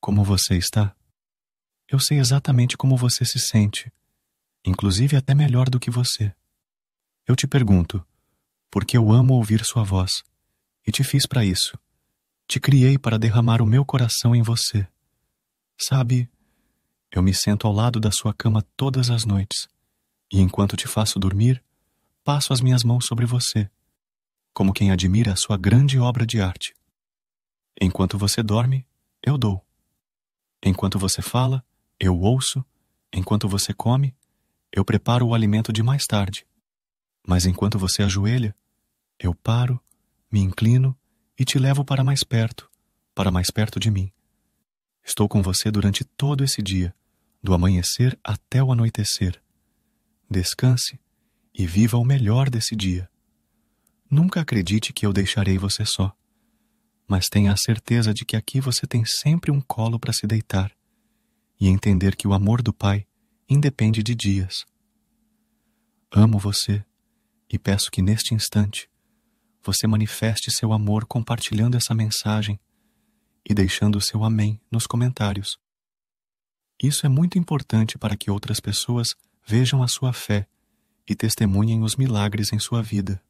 Como você está? Eu sei exatamente como você se sente, inclusive até melhor do que você. Eu te pergunto, porque eu amo ouvir sua voz, e te fiz para isso. Te criei para derramar o meu coração em você. Sabe, eu me sento ao lado da sua cama todas as noites, e enquanto te faço dormir, passo as minhas mãos sobre você, como quem admira a sua grande obra de arte. Enquanto você dorme, eu dou. Enquanto você fala, eu ouço. Enquanto você come, eu preparo o alimento de mais tarde. Mas enquanto você ajoelha, eu paro, me inclino e te levo para mais perto, para mais perto de mim. Estou com você durante todo esse dia, do amanhecer até o anoitecer. Descanse e viva o melhor desse dia. Nunca acredite que eu deixarei você só mas tenha a certeza de que aqui você tem sempre um colo para se deitar e entender que o amor do Pai independe de dias. Amo você e peço que neste instante você manifeste seu amor compartilhando essa mensagem e deixando o seu amém nos comentários. Isso é muito importante para que outras pessoas vejam a sua fé e testemunhem os milagres em sua vida.